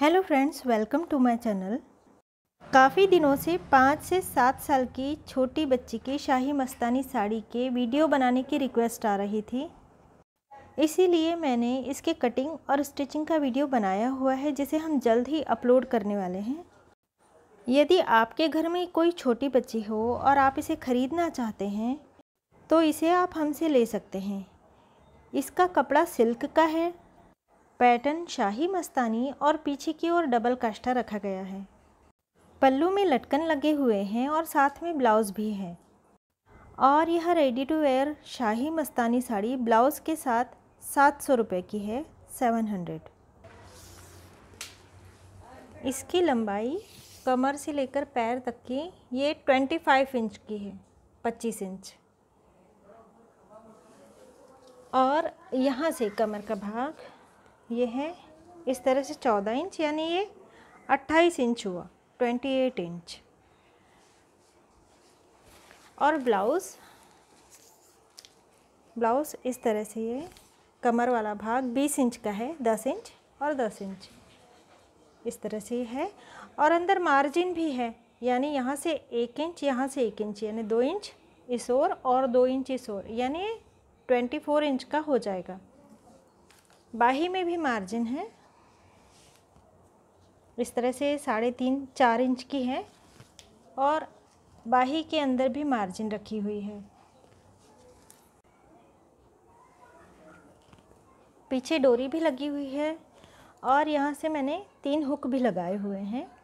hello friends welcome to my channel काफ़ी दिनों से पाँच से सात साल की छोटी बच्ची की शाही मस्तानी साड़ी के वीडियो बनाने की रिक्वेस्ट आ रही थी इसीलिए मैंने इसके कटिंग और स्टिचिंग का वीडियो बनाया हुआ है जिसे हम जल्द ही अपलोड करने वाले हैं यदि आपके घर में कोई छोटी बच्ची हो और आप इसे ख़रीदना चाहते हैं तो इसे आप हमसे ले सकते हैं इसका कपड़ा सिल्क का है पैटर्न शाही मस्तानी और पीछे की ओर डबल काष्ठा रखा गया है पल्लू में लटकन लगे हुए हैं और साथ में ब्लाउज़ भी है और यह रेडी टू वेयर शाही मस्तानी साड़ी ब्लाउज़ के साथ सात सौ रुपये की है सेवन हंड्रेड इसकी लंबाई कमर से लेकर पैर तक की ये ट्वेंटी फाइव इंच की है पच्चीस इंच और यहाँ से कमर का भाग ये है इस तरह से चौदह इंच यानी ये अट्ठाईस इंच हुआ ट्वेंटी एट इंच और ब्लाउज़ ब्लाउज़ इस तरह से ये कमर वाला भाग बीस इंच का है दस इंच और दस इंच इस तरह से है और अंदर मार्जिन भी है यानी यहाँ से एक इंच यहाँ से एक इंच यानी दो इंच इस और, और दो इंच इस और यानी ट्वेंटी फोर इंच का हो जाएगा बाही में भी मार्जिन है इस तरह से साढ़े तीन चार इंच की है और बाही के अंदर भी मार्जिन रखी हुई है पीछे डोरी भी लगी हुई है और यहाँ से मैंने तीन हुक भी लगाए हुए हैं